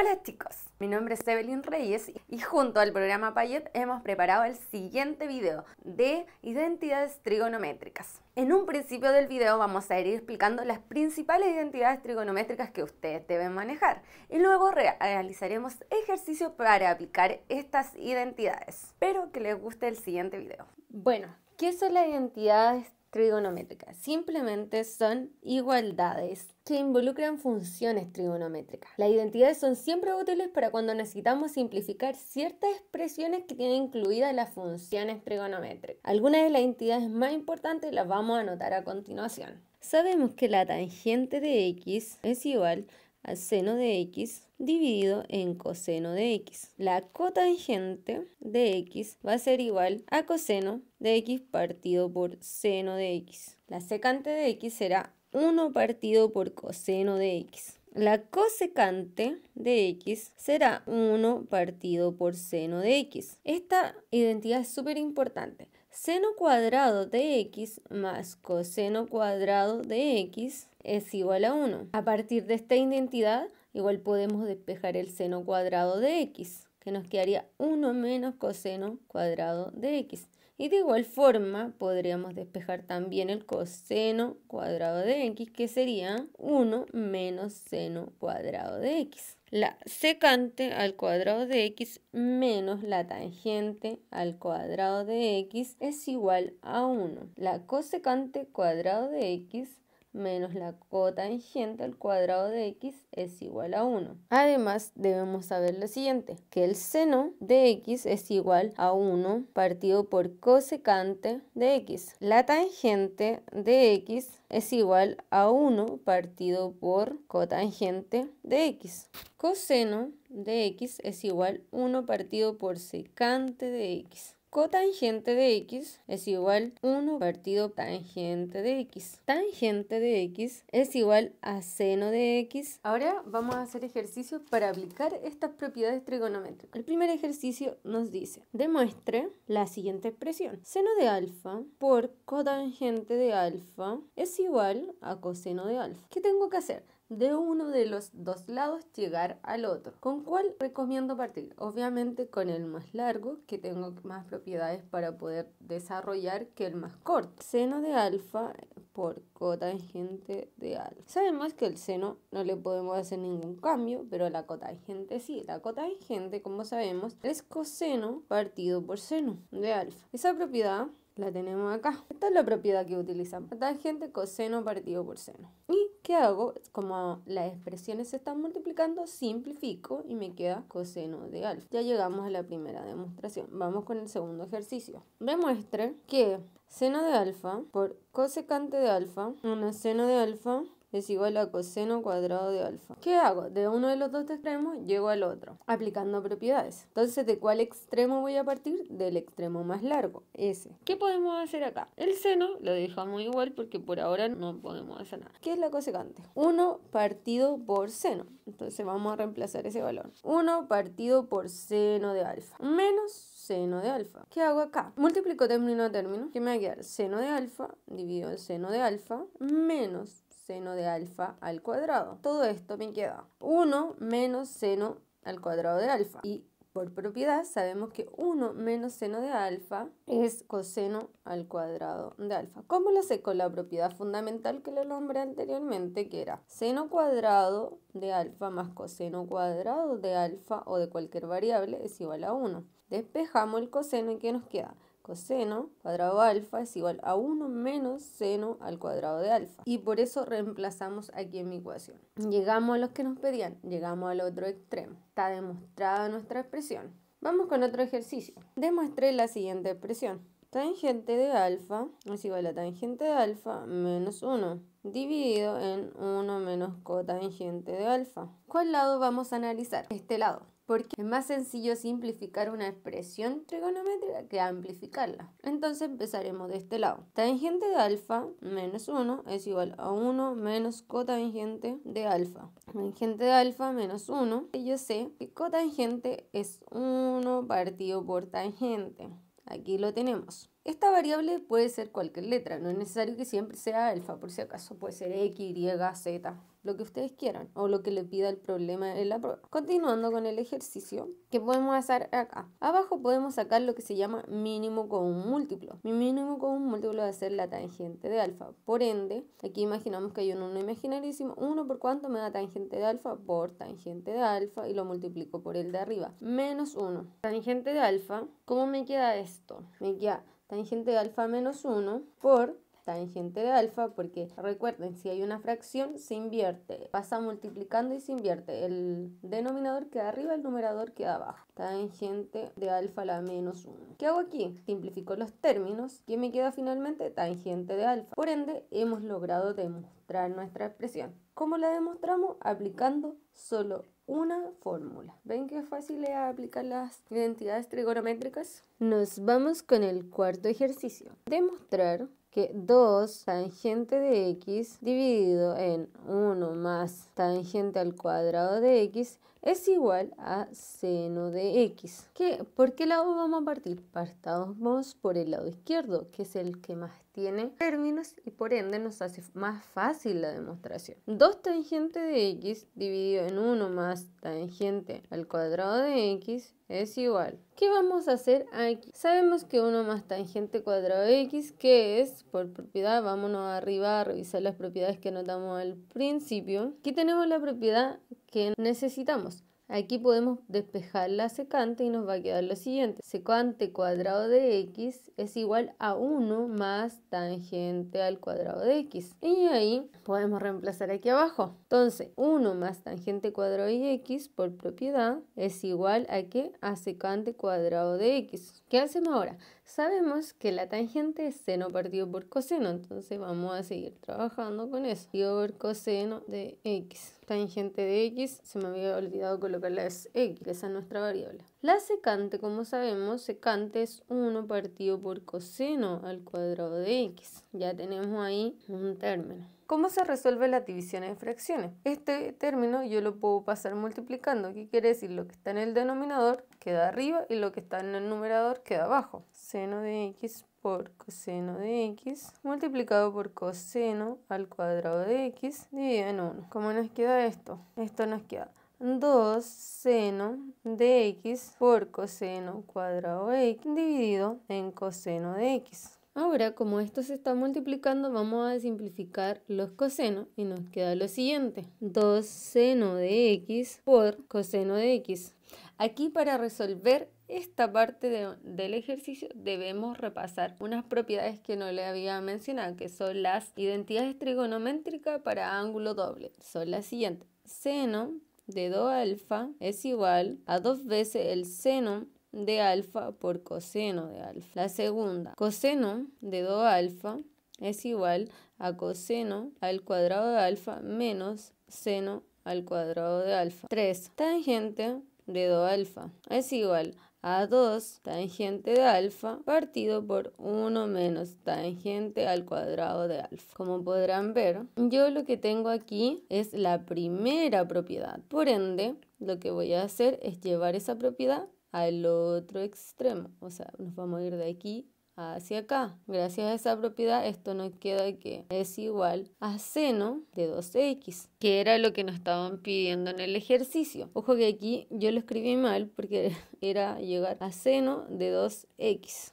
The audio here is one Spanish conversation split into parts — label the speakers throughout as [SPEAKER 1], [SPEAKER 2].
[SPEAKER 1] Hola chicos, mi nombre es Evelyn Reyes y junto al programa Payet hemos preparado el siguiente video de identidades trigonométricas. En un principio del video vamos a ir explicando las principales identidades trigonométricas que ustedes deben manejar y luego realizaremos ejercicios para aplicar estas identidades. Espero que les guste el siguiente video. Bueno, ¿qué son las identidades trigonométricas. Simplemente son igualdades que involucran funciones trigonométricas. Las identidades son siempre útiles para cuando necesitamos simplificar ciertas expresiones que tienen incluidas las funciones trigonométricas. Algunas de las identidades más importantes las vamos a anotar a continuación. Sabemos que la tangente de x es igual a al seno de x dividido en coseno de x. La cotangente de x va a ser igual a coseno de x partido por seno de x. La secante de x será 1 partido por coseno de x. La cosecante de x será 1 partido por seno de x. Esta identidad es súper importante Seno cuadrado de x más coseno cuadrado de x es igual a 1. A partir de esta identidad, igual podemos despejar el seno cuadrado de x, que nos quedaría 1 menos coseno cuadrado de x. Y de igual forma podríamos despejar también el coseno cuadrado de x, que sería 1 menos seno cuadrado de x la secante al cuadrado de x menos la tangente al cuadrado de x es igual a 1. La cosecante cuadrado de x menos la cotangente al cuadrado de x es igual a 1. Además, debemos saber lo siguiente, que el seno de x es igual a 1 partido por cosecante de x. La tangente de x es igual a 1 partido por cotangente de x. Coseno de x es igual a 1 partido por secante de x. Cotangente de x es igual a 1 partido tangente de x. Tangente de x es igual a seno de x. Ahora vamos a hacer ejercicios para aplicar estas propiedades trigonométricas. El primer ejercicio nos dice, demuestre la siguiente expresión. Seno de alfa por cotangente de alfa es igual a coseno de alfa. ¿Qué tengo que hacer? de uno de los dos lados llegar al otro. ¿Con cuál recomiendo partir? Obviamente con el más largo, que tengo más propiedades para poder desarrollar que el más corto. Seno de alfa por cotangente de alfa. Sabemos que el seno no le podemos hacer ningún cambio, pero la cotangente sí. La cotangente, como sabemos, es coseno partido por seno de alfa. Esa propiedad la tenemos acá. Esta es la propiedad que utilizamos. Tangente, coseno partido por seno. ¿Y qué hago? Como las expresiones se están multiplicando, simplifico y me queda coseno de alfa. Ya llegamos a la primera demostración. Vamos con el segundo ejercicio. Demuestre que seno de alfa por cosecante de alfa Una seno de alfa es igual a coseno cuadrado de alfa. ¿Qué hago? De uno de los dos extremos llego al otro, aplicando propiedades. Entonces, ¿de cuál extremo voy a partir? Del extremo más largo, ese. ¿Qué podemos hacer acá? El seno lo dejamos igual porque por ahora no podemos hacer nada. ¿Qué es la cosecante? 1 partido por seno. Entonces vamos a reemplazar ese valor. 1 partido por seno de alfa. Menos seno de alfa. ¿Qué hago acá? Multiplico término a término. ¿Qué me va a quedar? Seno de alfa dividido el seno de alfa menos seno de alfa al cuadrado. Todo esto me queda 1 menos seno al cuadrado de alfa. Y por propiedad sabemos que 1 menos seno de alfa es coseno al cuadrado de alfa. ¿Cómo lo sé? Con la propiedad fundamental que lo nombré anteriormente, que era seno cuadrado de alfa más coseno cuadrado de alfa o de cualquier variable es igual a 1. Despejamos el coseno y ¿qué nos queda? Coseno cuadrado alfa es igual a 1 menos seno al cuadrado de alfa. Y por eso reemplazamos aquí en mi ecuación. Llegamos a los que nos pedían, llegamos al otro extremo. Está demostrada nuestra expresión. Vamos con otro ejercicio. Demuestré la siguiente expresión. Tangente de alfa es igual a tangente de alfa menos 1 dividido en 1 menos cotangente de alfa. ¿Cuál lado vamos a analizar? Este lado porque es más sencillo simplificar una expresión trigonométrica que amplificarla. Entonces empezaremos de este lado. Tangente de alfa menos 1 es igual a 1 menos cotangente de alfa. Tangente de alfa menos 1, y yo sé que cotangente es 1 partido por tangente. Aquí lo tenemos. Esta variable puede ser cualquier letra, no es necesario que siempre sea alfa, por si acaso puede ser X, Y, Z, lo que ustedes quieran o lo que le pida el problema en la prueba. Continuando con el ejercicio, ¿qué podemos hacer acá? Abajo podemos sacar lo que se llama mínimo común múltiplo. Mi mínimo común múltiplo va a ser la tangente de alfa. Por ende, aquí imaginamos que hay un 1 imaginarísimo. 1 por cuánto me da tangente de alfa por tangente de alfa y lo multiplico por el de arriba. Menos 1. Tangente de alfa, ¿cómo me queda esto? Me queda tangente de alfa menos 1 por tangente de alfa, porque recuerden, si hay una fracción, se invierte, pasa multiplicando y se invierte. El denominador queda arriba, el numerador queda abajo. Tangente de alfa a la menos 1. ¿Qué hago aquí? Simplifico los términos. ¿Qué me queda finalmente? Tangente de alfa. Por ende, hemos logrado demostrar nuestra expresión. ¿Cómo la demostramos? Aplicando solo una fórmula. ¿Ven qué fácil es aplicar las identidades trigonométricas? Nos vamos con el cuarto ejercicio. Demostrar que 2 tangente de x dividido en 1 más tangente al cuadrado de x es igual a seno de x. ¿Por qué lado vamos a partir? Partamos por el lado izquierdo, que es el que más tiene términos y por ende nos hace más fácil la demostración. 2 tangente de x dividido en 1 más tangente al cuadrado de x es igual. ¿Qué vamos a hacer aquí? Sabemos que 1 más tangente cuadrado de x, que es por propiedad, vámonos arriba a revisar las propiedades que notamos al principio. Aquí tenemos la propiedad que necesitamos. Aquí podemos despejar la secante y nos va a quedar lo siguiente. Secante cuadrado de x es igual a 1 más tangente al cuadrado de x. Y ahí podemos reemplazar aquí abajo. Entonces, 1 más tangente cuadrado de x por propiedad es igual a que a secante cuadrado de x. ¿Qué hacemos ahora? Sabemos que la tangente es seno partido por coseno, entonces vamos a seguir trabajando con eso. Partido por coseno de x. Tangente de x, se me había olvidado colocarla es x, esa es nuestra variable. La secante, como sabemos, secante es 1 partido por coseno al cuadrado de x. Ya tenemos ahí un término. ¿Cómo se resuelve la división de fracciones? Este término yo lo puedo pasar multiplicando, ¿qué quiere decir lo que está en el denominador queda arriba y lo que está en el numerador queda abajo. Seno de x por coseno de x multiplicado por coseno al cuadrado de x dividido en 1. ¿Cómo nos queda esto? Esto nos queda 2 seno de x por coseno cuadrado de x dividido en coseno de x. Ahora, como esto se está multiplicando, vamos a simplificar los cosenos y nos queda lo siguiente. 2 seno de x por coseno de x Aquí para resolver esta parte del ejercicio debemos repasar unas propiedades que no le había mencionado, que son las identidades trigonométricas para ángulo doble. Son las siguientes. Seno de 2 alfa es igual a dos veces el seno de alfa por coseno de alfa. La segunda, coseno de 2 alfa es igual a coseno al cuadrado de alfa menos seno al cuadrado de alfa. 3. Tangente dedo alfa es igual a 2 tangente de alfa partido por 1 menos tangente al cuadrado de alfa. Como podrán ver, yo lo que tengo aquí es la primera propiedad. Por ende, lo que voy a hacer es llevar esa propiedad al otro extremo. O sea, nos vamos a ir de aquí hacia acá. Gracias a esa propiedad esto nos queda que es igual a seno de 2x, que era lo que nos estaban pidiendo en el ejercicio. Ojo que aquí yo lo escribí mal porque era llegar a seno de 2x.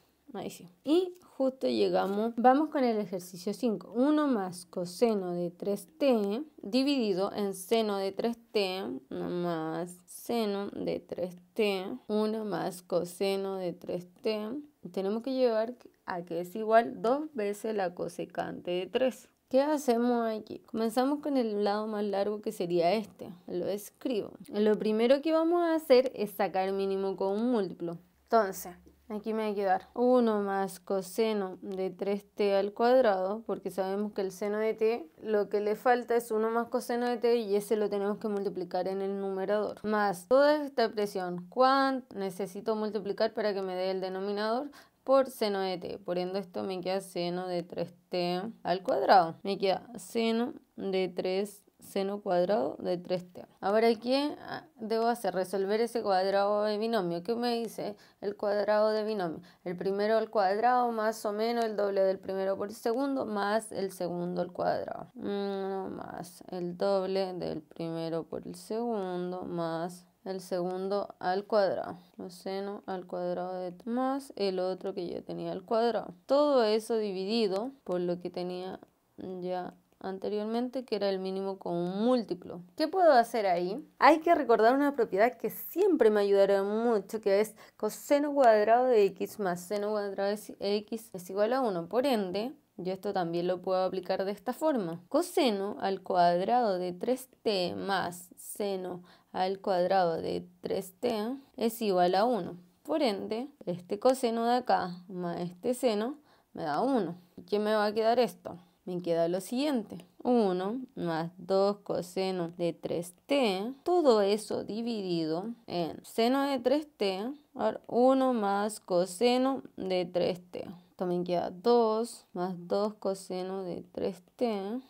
[SPEAKER 1] Y justo llegamos, vamos con el ejercicio 5. 1 más coseno de 3t dividido en seno de 3t, 1 más seno de 3t, 1 más coseno de 3t tenemos que llevar a que es igual dos veces la cosecante de 3. ¿Qué hacemos aquí? Comenzamos con el lado más largo que sería este. Lo escribo. Lo primero que vamos a hacer es sacar mínimo con múltiplo. Entonces, Aquí me va a quedar 1 más coseno de 3t al cuadrado, porque sabemos que el seno de t, lo que le falta es 1 más coseno de t y ese lo tenemos que multiplicar en el numerador. Más toda esta presión, ¿cuánto necesito multiplicar para que me dé el denominador? por seno de t. Por esto me queda seno de 3t al cuadrado. Me queda seno de 3 t seno cuadrado de 3t. Ahora, aquí ah, debo hacer? Resolver ese cuadrado de binomio. ¿Qué me dice el cuadrado de binomio? El primero al cuadrado más o menos el doble del primero por el segundo más el segundo al cuadrado. más el doble del primero por el segundo más el segundo al cuadrado, los seno al cuadrado de más el otro que yo tenía al cuadrado. Todo eso dividido por lo que tenía ya anteriormente, que era el mínimo con un múltiplo. ¿Qué puedo hacer ahí? Hay que recordar una propiedad que siempre me ayudará mucho, que es coseno cuadrado de x más seno cuadrado de x es igual a 1. Por ende, yo esto también lo puedo aplicar de esta forma. Coseno al cuadrado de 3t más seno al cuadrado de 3t es igual a 1. Por ende, este coseno de acá más este seno me da 1. ¿Qué me va a quedar esto? me queda lo siguiente. 1 más 2 coseno de 3t, todo eso dividido en seno de 3t, ahora 1 más coseno de 3t. También queda 2 más 2 coseno de 3t.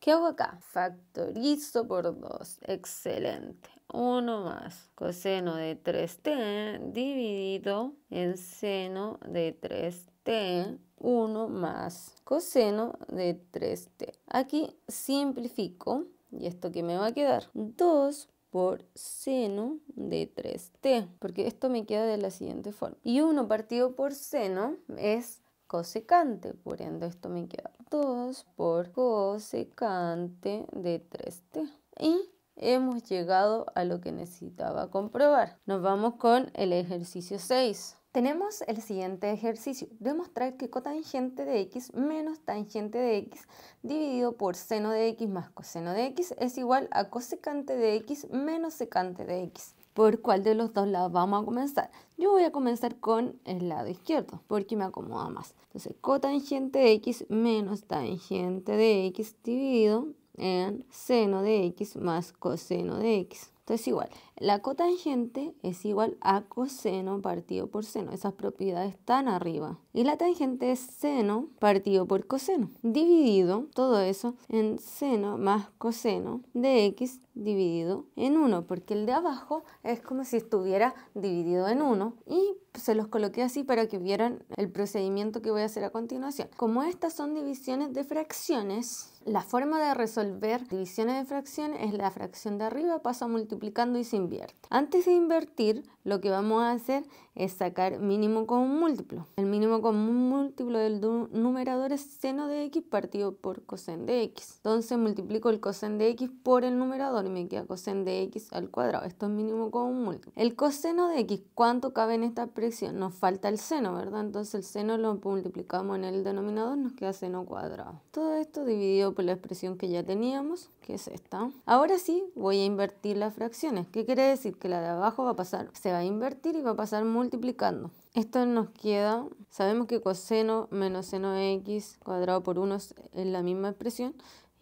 [SPEAKER 1] ¿Qué hago acá? Factorizo por 2. Excelente. 1 más coseno de 3t dividido en seno de 3t 1 más coseno de 3t. Aquí simplifico y esto que me va a quedar 2 por seno de 3t, porque esto me queda de la siguiente forma. Y 1 partido por seno es cosecante, por esto me queda 2 por cosecante de 3t. Y hemos llegado a lo que necesitaba comprobar. Nos vamos con el ejercicio 6. Tenemos el siguiente ejercicio. Demostrar que cotangente de x menos tangente de x dividido por seno de x más coseno de x es igual a cosecante de x menos secante de x. ¿Por cuál de los dos lados vamos a comenzar? Yo voy a comenzar con el lado izquierdo porque me acomoda más. Entonces, cotangente de x menos tangente de x dividido en seno de x más coseno de x. Entonces, igual, la cotangente es igual a coseno partido por seno. Esas propiedades están arriba. Y la tangente es seno partido por coseno. Dividido todo eso en seno más coseno de x dividido en 1. Porque el de abajo es como si estuviera dividido en 1. Y se los coloqué así para que vieran el procedimiento que voy a hacer a continuación. Como estas son divisiones de fracciones, la forma de resolver divisiones de fracciones es la fracción de arriba pasa multiplicando y sin antes de invertir, lo que vamos a hacer es sacar mínimo común múltiplo. El mínimo común múltiplo del numerador es seno de x partido por coseno de x. Entonces multiplico el coseno de x por el numerador y me queda coseno de x al cuadrado. Esto es mínimo común múltiplo. El coseno de x, ¿cuánto cabe en esta expresión? Nos falta el seno, ¿verdad? Entonces el seno lo multiplicamos en el denominador, nos queda seno cuadrado. Todo esto dividido por la expresión que ya teníamos, que es esta. Ahora sí, voy a invertir las fracciones. ¿Qué quiere decir que la de abajo va a pasar, se va a invertir y va a pasar multiplicando. Esto nos queda, sabemos que coseno menos seno de x cuadrado por 1 es la misma expresión,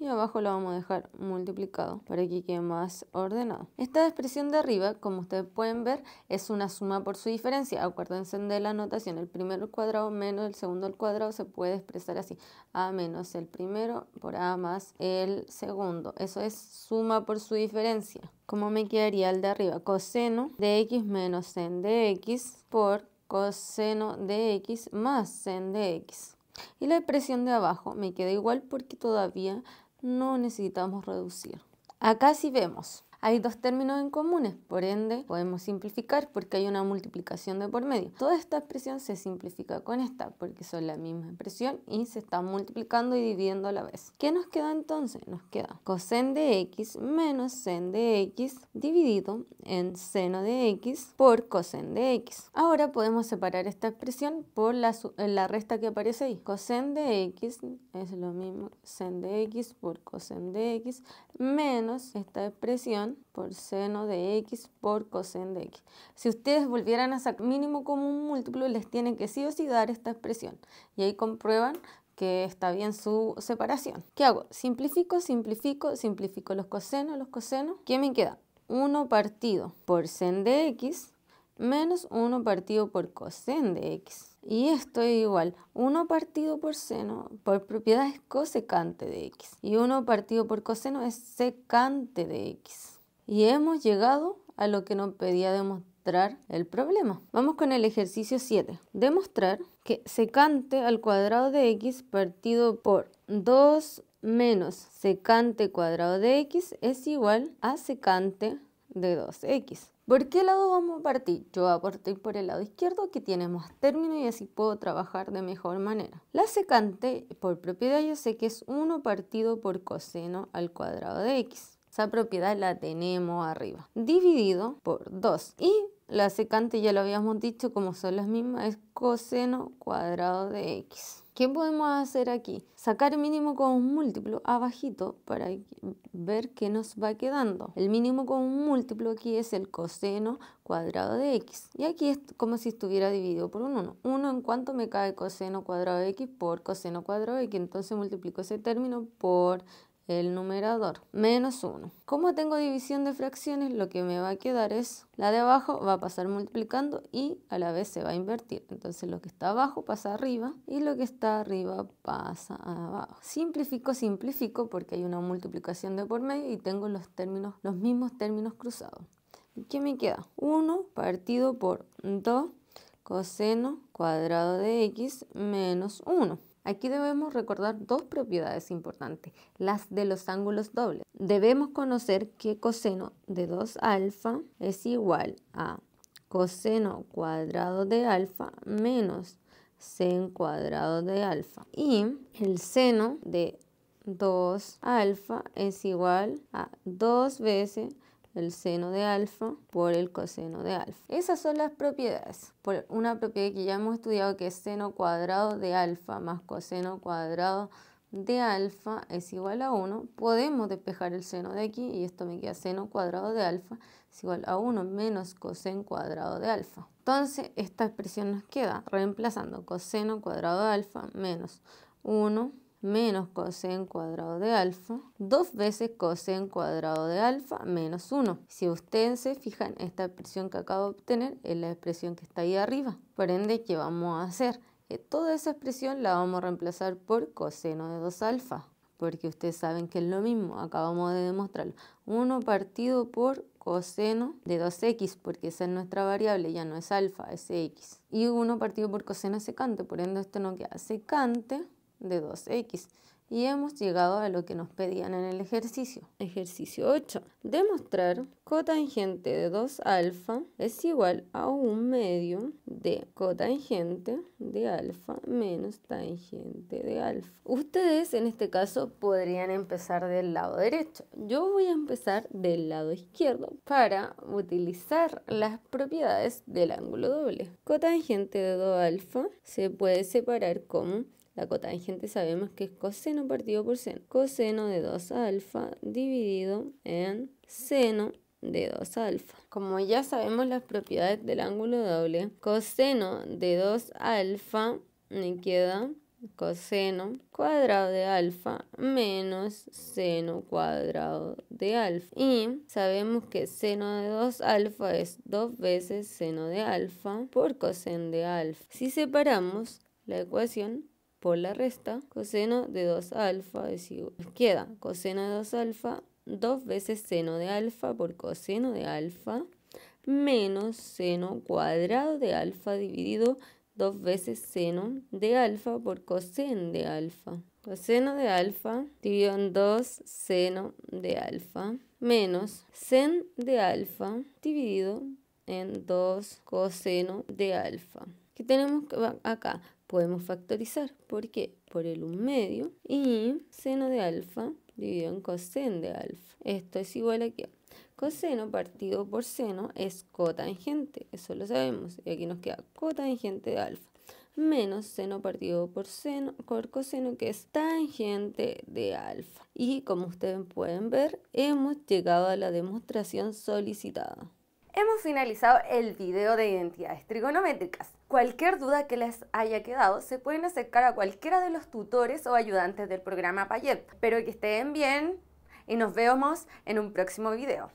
[SPEAKER 1] y abajo lo vamos a dejar multiplicado para que quede más ordenado. Esta expresión de arriba, como ustedes pueden ver, es una suma por su diferencia. Acuérdense de la notación, el primero al cuadrado menos el segundo al cuadrado se puede expresar así. A menos el primero por A más el segundo. Eso es suma por su diferencia. ¿Cómo me quedaría el de arriba? Coseno de x menos sen de x por coseno de x más sen de x. Y la expresión de abajo me queda igual porque todavía no necesitamos reducir. Acá sí vemos hay dos términos en comunes, por ende podemos simplificar porque hay una multiplicación de por medio. Toda esta expresión se simplifica con esta porque son la misma expresión y se está multiplicando y dividiendo a la vez. ¿Qué nos queda entonces? Nos queda cosen de x menos sen de x dividido en seno de x por cosen de x. Ahora podemos separar esta expresión por la, eh, resta que aparece ahí. Cosen de x es lo mismo sen de x por cosen de x menos esta expresión por seno de x por coseno de x. Si ustedes volvieran a sacar mínimo común múltiplo, les tienen que sí o sí dar esta expresión. Y ahí comprueban que está bien su separación. ¿Qué hago? Simplifico, simplifico, simplifico los cosenos, los cosenos. ¿Qué me queda? 1 partido por seno de x menos 1 partido por coseno de x. Y esto es igual 1 partido por seno por propiedad es cosecante de x. Y 1 partido por coseno es secante de x y hemos llegado a lo que nos pedía demostrar el problema. Vamos con el ejercicio 7. Demostrar que secante al cuadrado de x partido por 2 menos secante cuadrado de x es igual a secante de 2x. ¿Por qué lado vamos a partir? Yo voy a partir por el lado izquierdo que tiene más términos y así puedo trabajar de mejor manera. La secante, por propiedad, yo sé que es 1 partido por coseno al cuadrado de x. Esa propiedad la tenemos arriba. Dividido por 2. Y la secante ya lo habíamos dicho, como son las mismas, es coseno cuadrado de x. ¿Qué podemos hacer aquí? Sacar el mínimo con un múltiplo abajito para ver qué nos va quedando. El mínimo con un múltiplo aquí es el coseno cuadrado de x. Y aquí es como si estuviera dividido por un 1. 1 en cuanto me cae coseno cuadrado de x por coseno cuadrado de x. Entonces multiplico ese término por el numerador, menos 1. Como tengo división de fracciones, lo que me va a quedar es la de abajo va a pasar multiplicando y a la vez se va a invertir. Entonces lo que está abajo pasa arriba y lo que está arriba pasa abajo. Simplifico, simplifico porque hay una multiplicación de por medio y tengo los términos, los mismos términos cruzados. ¿Qué me queda? 1 partido por 2 coseno cuadrado de x menos 1. Aquí debemos recordar dos propiedades importantes, las de los ángulos dobles. Debemos conocer que coseno de 2 alfa es igual a coseno cuadrado de alfa menos sen cuadrado de alfa. Y el seno de 2 alfa es igual a 2 veces el seno de alfa por el coseno de alfa. Esas son las propiedades. Por una propiedad que ya hemos estudiado que es seno cuadrado de alfa más coseno cuadrado de alfa es igual a 1, podemos despejar el seno de aquí y esto me queda seno cuadrado de alfa es igual a 1 menos coseno cuadrado de alfa. Entonces esta expresión nos queda reemplazando coseno cuadrado de alfa menos 1 menos coseno cuadrado de alfa, dos veces coseno cuadrado de alfa menos 1. Si ustedes se fijan, esta expresión que acabo de obtener es la expresión que está ahí arriba. Por ende, ¿qué vamos a hacer? Eh, toda esa expresión la vamos a reemplazar por coseno de 2 alfa, porque ustedes saben que es lo mismo, acabamos de demostrarlo. 1 partido por coseno de 2x, porque esa es nuestra variable, ya no es alfa, es x. Y 1 partido por coseno secante, por ende esto no queda secante de 2x y hemos llegado a lo que nos pedían en el ejercicio. Ejercicio 8. Demostrar cotangente de 2 alfa es igual a un medio de cotangente de alfa menos tangente de alfa. Ustedes en este caso podrían empezar del lado derecho. Yo voy a empezar del lado izquierdo para utilizar las propiedades del ángulo doble. Cotangente de 2 alfa se puede separar como la cotangente sabemos que es coseno partido por seno. Coseno de 2 alfa dividido en seno de 2 alfa. Como ya sabemos las propiedades del ángulo doble, coseno de 2 alfa me queda coseno cuadrado de alfa menos seno cuadrado de alfa. Y sabemos que seno de 2 alfa es dos veces seno de alfa por coseno de alfa. Si separamos la ecuación, por la resta, coseno de 2 alfa es igual. Queda coseno de 2 alfa, 2 veces seno de alfa por coseno de alfa, menos seno cuadrado de alfa dividido 2 veces seno de alfa por coseno de alfa. Coseno de alfa dividido en 2 seno de alfa menos sen de alfa dividido en 2 coseno de alfa. ¿Qué tenemos acá? podemos factorizar. ¿Por qué? Por el 1 medio y seno de alfa dividido en coseno de alfa. Esto es igual a que coseno partido por seno es cotangente, eso lo sabemos. Y aquí nos queda cotangente de alfa menos seno partido por seno por coseno que es tangente de alfa. Y como ustedes pueden ver, hemos llegado a la demostración solicitada. Hemos finalizado el video de identidades trigonométricas. Cualquier duda que les haya quedado se pueden acercar a cualquiera de los tutores o ayudantes del programa Payet. Espero que estén bien y nos vemos en un próximo video.